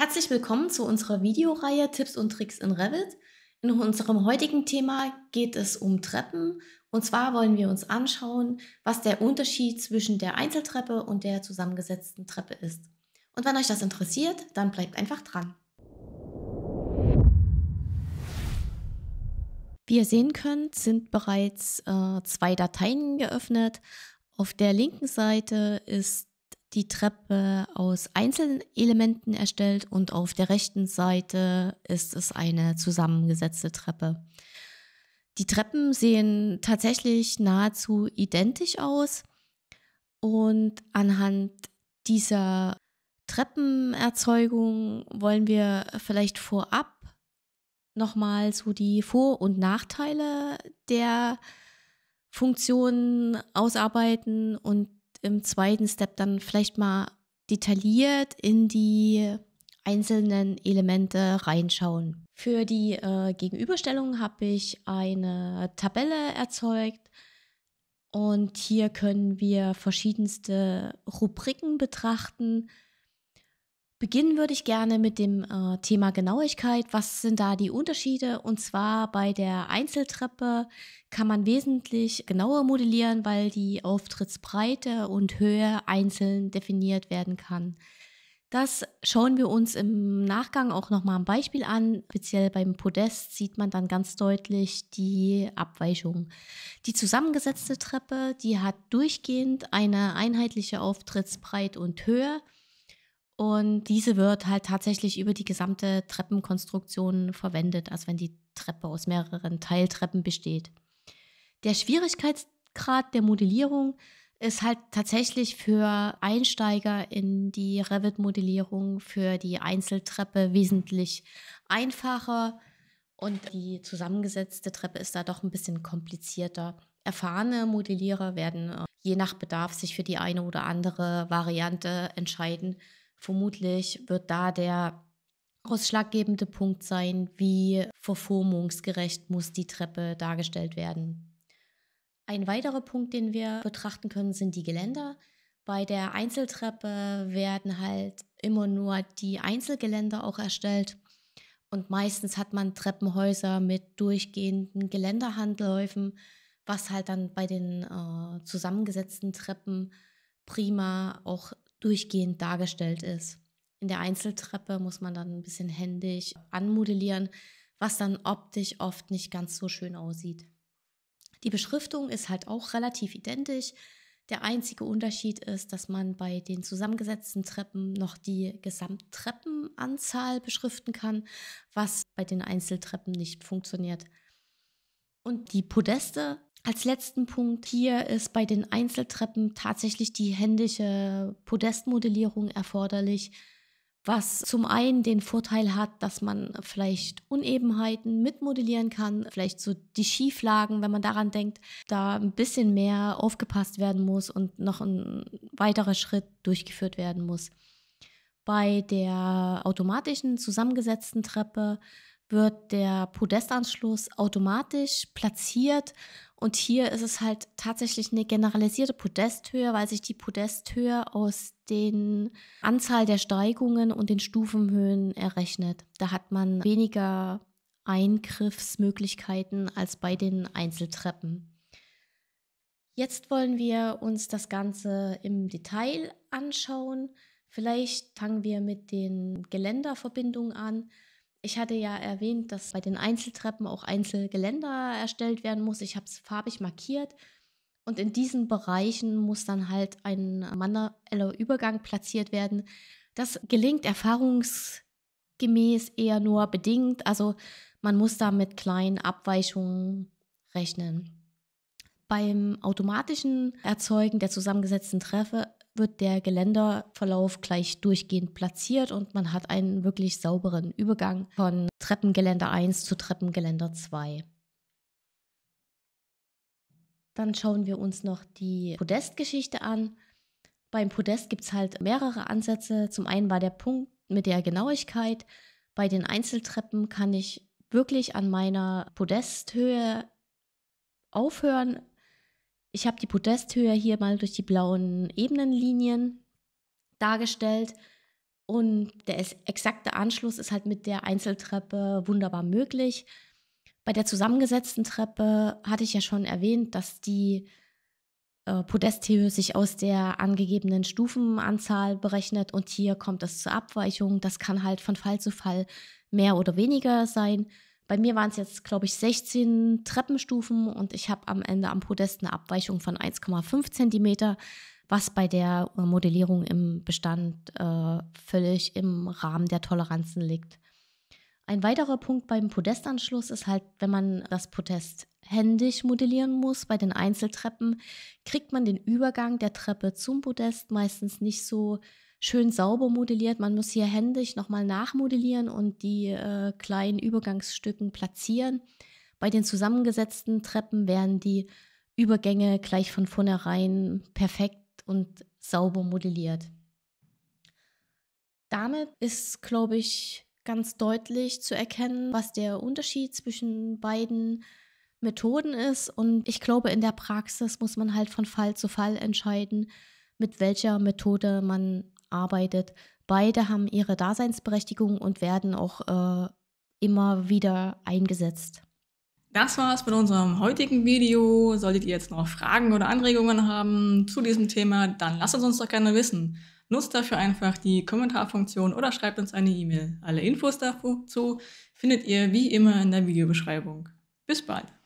Herzlich willkommen zu unserer Videoreihe Tipps und Tricks in Revit. In unserem heutigen Thema geht es um Treppen und zwar wollen wir uns anschauen, was der Unterschied zwischen der Einzeltreppe und der zusammengesetzten Treppe ist. Und wenn euch das interessiert, dann bleibt einfach dran. Wie ihr sehen könnt, sind bereits äh, zwei Dateien geöffnet. Auf der linken Seite ist die Treppe aus einzelnen Elementen erstellt und auf der rechten Seite ist es eine zusammengesetzte Treppe. Die Treppen sehen tatsächlich nahezu identisch aus und anhand dieser Treppenerzeugung wollen wir vielleicht vorab nochmal so die Vor- und Nachteile der Funktionen ausarbeiten und im zweiten Step dann vielleicht mal detailliert in die einzelnen Elemente reinschauen. Für die äh, Gegenüberstellung habe ich eine Tabelle erzeugt und hier können wir verschiedenste Rubriken betrachten, Beginnen würde ich gerne mit dem äh, Thema Genauigkeit. Was sind da die Unterschiede? Und zwar bei der Einzeltreppe kann man wesentlich genauer modellieren, weil die Auftrittsbreite und Höhe einzeln definiert werden kann. Das schauen wir uns im Nachgang auch nochmal am Beispiel an. Speziell beim Podest sieht man dann ganz deutlich die Abweichung. Die zusammengesetzte Treppe, die hat durchgehend eine einheitliche Auftrittsbreite und Höhe. Und diese wird halt tatsächlich über die gesamte Treppenkonstruktion verwendet, als wenn die Treppe aus mehreren Teiltreppen besteht. Der Schwierigkeitsgrad der Modellierung ist halt tatsächlich für Einsteiger in die Revit-Modellierung für die Einzeltreppe wesentlich einfacher und die zusammengesetzte Treppe ist da doch ein bisschen komplizierter. Erfahrene Modellierer werden äh, je nach Bedarf sich für die eine oder andere Variante entscheiden Vermutlich wird da der ausschlaggebende Punkt sein, wie verformungsgerecht muss die Treppe dargestellt werden. Ein weiterer Punkt, den wir betrachten können, sind die Geländer. Bei der Einzeltreppe werden halt immer nur die Einzelgeländer auch erstellt. Und meistens hat man Treppenhäuser mit durchgehenden Geländerhandläufen, was halt dann bei den äh, zusammengesetzten Treppen prima auch durchgehend dargestellt ist. In der Einzeltreppe muss man dann ein bisschen händig anmodellieren, was dann optisch oft nicht ganz so schön aussieht. Die Beschriftung ist halt auch relativ identisch. Der einzige Unterschied ist, dass man bei den zusammengesetzten Treppen noch die Gesamttreppenanzahl beschriften kann, was bei den Einzeltreppen nicht funktioniert. Und die Podeste als letzten Punkt hier ist bei den Einzeltreppen tatsächlich die händische Podestmodellierung erforderlich, was zum einen den Vorteil hat, dass man vielleicht Unebenheiten mitmodellieren kann, vielleicht so die Schieflagen, wenn man daran denkt, da ein bisschen mehr aufgepasst werden muss und noch ein weiterer Schritt durchgeführt werden muss. Bei der automatischen zusammengesetzten Treppe wird der Podestanschluss automatisch platziert. Und hier ist es halt tatsächlich eine generalisierte Podesthöhe, weil sich die Podesthöhe aus den Anzahl der Steigungen und den Stufenhöhen errechnet. Da hat man weniger Eingriffsmöglichkeiten als bei den Einzeltreppen. Jetzt wollen wir uns das Ganze im Detail anschauen. Vielleicht fangen wir mit den Geländerverbindungen an. Ich hatte ja erwähnt, dass bei den Einzeltreppen auch Einzelgeländer erstellt werden muss. Ich habe es farbig markiert. Und in diesen Bereichen muss dann halt ein manueller Übergang platziert werden. Das gelingt erfahrungsgemäß eher nur bedingt. Also man muss da mit kleinen Abweichungen rechnen. Beim automatischen Erzeugen der zusammengesetzten Treffe wird der Geländerverlauf gleich durchgehend platziert und man hat einen wirklich sauberen Übergang von Treppengeländer 1 zu Treppengeländer 2. Dann schauen wir uns noch die Podestgeschichte an. Beim Podest gibt es halt mehrere Ansätze. Zum einen war der Punkt mit der Genauigkeit. Bei den Einzeltreppen kann ich wirklich an meiner Podesthöhe aufhören, ich habe die Podesthöhe hier mal durch die blauen Ebenenlinien dargestellt. Und der exakte Anschluss ist halt mit der Einzeltreppe wunderbar möglich. Bei der zusammengesetzten Treppe hatte ich ja schon erwähnt, dass die äh, Podesthöhe sich aus der angegebenen Stufenanzahl berechnet und hier kommt es zur Abweichung. Das kann halt von Fall zu Fall mehr oder weniger sein. Bei mir waren es jetzt, glaube ich, 16 Treppenstufen und ich habe am Ende am Podest eine Abweichung von 1,5 cm, was bei der äh, Modellierung im Bestand äh, völlig im Rahmen der Toleranzen liegt. Ein weiterer Punkt beim Podestanschluss ist halt, wenn man das Podest händisch modellieren muss bei den Einzeltreppen, kriegt man den Übergang der Treppe zum Podest meistens nicht so schön sauber modelliert. Man muss hier händisch nochmal nachmodellieren und die äh, kleinen Übergangsstücken platzieren. Bei den zusammengesetzten Treppen werden die Übergänge gleich von vornherein perfekt und sauber modelliert. Damit ist, glaube ich, ganz deutlich zu erkennen, was der Unterschied zwischen beiden Methoden ist. Und ich glaube, in der Praxis muss man halt von Fall zu Fall entscheiden, mit welcher Methode man arbeitet. Beide haben ihre Daseinsberechtigung und werden auch äh, immer wieder eingesetzt. Das war's mit unserem heutigen Video. Solltet ihr jetzt noch Fragen oder Anregungen haben zu diesem Thema, dann lasst es uns doch gerne wissen. Nutzt dafür einfach die Kommentarfunktion oder schreibt uns eine E-Mail. Alle Infos dazu findet ihr wie immer in der Videobeschreibung. Bis bald!